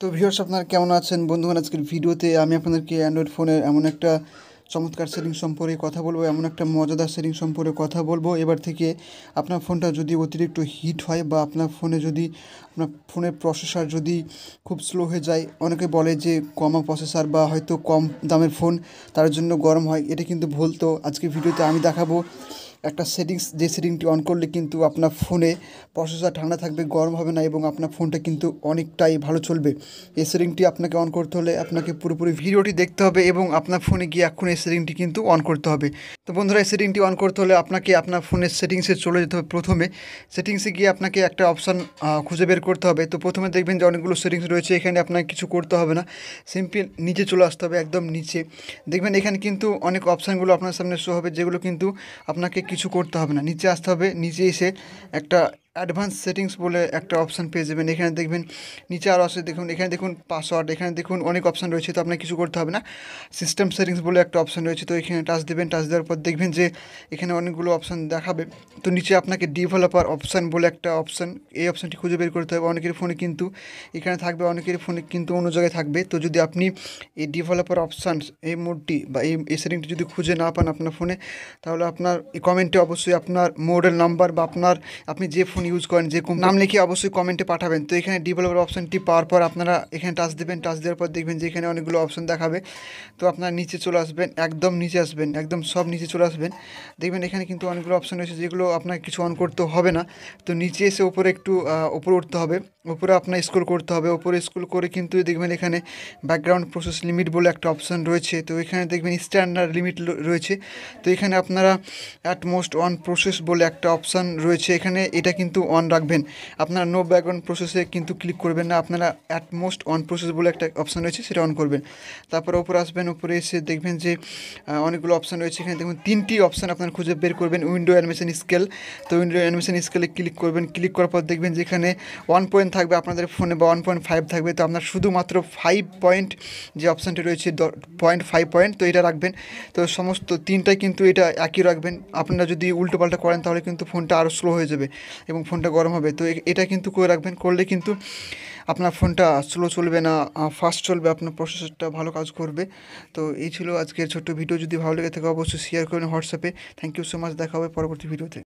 তো ভিউয়ার্স আপনারা কেমন আছেন বন্ধুগণ আজকের ভিডিওতে আমি আপনাদেরকে অ্যান্ড্রয়েড ফোনের এমন একটা চমৎকার সেটিং সম্পর্কে কথা বলবো এমন একটা মজাদার সেটিং সম্পর্কে কথা বলবো এবার থেকে আপনার ফোনটা যদি অতিরিক্ত হিট হয় বা আপনার ফোনে যদি আপনার ফোনের প্রসেসর যদি খুব স্লো হয়ে যায় অনেকে বলে যে কম প্রসেসর বা হয়তো কম দামের ফোন তার জন্য গরম হয় এটা কিন্তু ভুল তো আজকে ভিডিওতে আমি দেখাবো একটা সেটিংস যে সেটিংটি অন করলে কিন্তু আপনার ফোনে প্রসেসার ঠান্ডা থাকবে গরম হবে না এবং আপনার ফোনটা কিন্তু অনেকটাই ভালো চলবে এই সেটিংটি আপনাকে অন করতে হলে আপনাকে পুরোপুরি ভিডিওটি দেখতে হবে এবং আপনার ফোনে গিয়ে এখন এই সেটিংটি কিন্তু অন করতে হবে তো বন্ধুরা এই সেটিংটি অন করতে হলে আপনাকে আপনার ফোনের সেটিংসে চলে যেতে হবে প্রথমে সেটিংসে গিয়ে আপনাকে একটা অপশান খুঁজে বের করতে হবে তো প্রথমে দেখবেন যে অনেকগুলো সেটিংস রয়েছে এখানে আপনাকে কিছু করতে হবে না সিম্পল নিচে চলে আসতে হবে একদম নিচে দেখবেন এখানে কিন্তু অনেক অপশানগুলো আপনার সামনে শো হবে যেগুলো কিন্তু আপনাকে কিছু করতে হবে না নিচে আসতে হবে নিচে এসে একটা অ্যাডভান্স সেটিংস বলে একটা অপশান পেয়ে যাবেন এখানে দেখবেন নিচে আরও আসে দেখুন এখানে দেখুন পাসওয়ার্ড এখানে দেখুন অনেক অপশান রয়েছে তো আপনার কিছু করতে হবে না সিস্টেম সেটিংস বলে একটা অপশান রয়েছে তো এখানে টাচ দেবেন টাচ দেওয়ার পর দেখবেন যে এখানে অনেকগুলো অপশান দেখাবে তো নিচে আপনাকে ডেভেলপার অপশান বলে একটা অপশান এই অপশানটি খুঁজে বের করতে হবে অনেকের ফোনে কিন্তু এখানে থাকবে অনেকের ফোনে কিন্তু অন্য জায়গায় থাকবে তো যদি আপনি এই ডেভেলপার অপশান এই মোডটি বা এই এই সেটিংটি যদি খুঁজে না পান আপনার ফোনে তাহলে আপনার কমেন্টে অবশ্যই আপনার মডেল নাম্বার বা আপনার আপনি যে ফোন অপশন ইউজ করেন যে নাম লিখে অবশ্যই কমেন্টে পাঠাবেন তো এখানে ডেভেলপার অপশনটি পাওয়ার পর আপনারা এখানে টাচ দেবেন টাচ দেওয়ার পর দেখবেন যে এখানে অনেকগুলো অপশন দেখাবে তো আপনারা নিচে চলে আসবেন একদম নিচে আসবেন একদম সব নিচে চলে আসবেন দেখবেন এখানে কিন্তু অনেকগুলো অপশন রয়েছে যেগুলো আপনাকে কিছু অন করতে হবে না তো নিচে এসে ওপরে একটু ওপরে উঠতে হবে ওপরে আপনার স্কুল করতে হবে ওপরে স্কুল করে কিন্তু দেখবেন এখানে ব্যাকগ্রাউন্ড প্রসেস লিমিট বলে একটা অপশন রয়েছে তো এখানে দেখবেন স্ট্যান্ডার্ড লিমিট রয়েছে তো এখানে আপনারা অ্যাট মোস্ট ওয়ান প্রসেস বলে একটা অপশান রয়েছে এখানে এটা কিন্তু কিন্তু অন রাখবেন আপনারা নো ব্যাকগ্রাউন্ড প্রসেসে কিন্তু ক্লিক করবেন না আপনারা অ্যাটমোস্ট অন প্রসেস বলে একটা অপশান রয়েছে সেটা অন করবেন তারপরে ওপরে আসবেন উপরে এসে দেখবেন যে অনেকগুলো অপশান রয়েছে এখানে দেখুন তিনটি অপশান আপনারা খুঁজে বের করবেন উইন্ডো অ্যানিমেশন স্কেল তো উইন্ডো অ্যানিমেশন স্কেলে ক্লিক করবেন ক্লিক করার পর দেখবেন যেখানে ওয়ান পয়েন্ট থাকবে আপনাদের ফোনে বা ওয়ান পয়েন্ট ফাইভ থাকবে তো আপনার শুধুমাত্র ফাইভ পয়েন্ট যে অপশানটি রয়েছে পয়েন্ট ফাইভ পয়েন্ট তো এটা রাখবেন তো সমস্ত তিনটাই কিন্তু এটা একই রাখবেন আপনারা যদি উল্টো পাল্টা করেন তাহলে কিন্তু ফোনটা আরও স্লো হয়ে যাবে এবং ফোনটা গরম হবে তো এটা কিন্তু করে রাখবেন করলে কিন্তু আপনার ফোনটা স্লো চলবে না ফাস্ট চলবে আপনার প্রসেসরটা ভালো কাজ করবে তো এই ছিল আজকের ছোট্ট ভিডিও যদি ভালো লেগে থাকে অবশ্যই শেয়ার করুন হোয়াটসঅ্যাপে থ্যাংক ইউ সো মাচ দেখা হবে পরবর্তী ভিডিওতে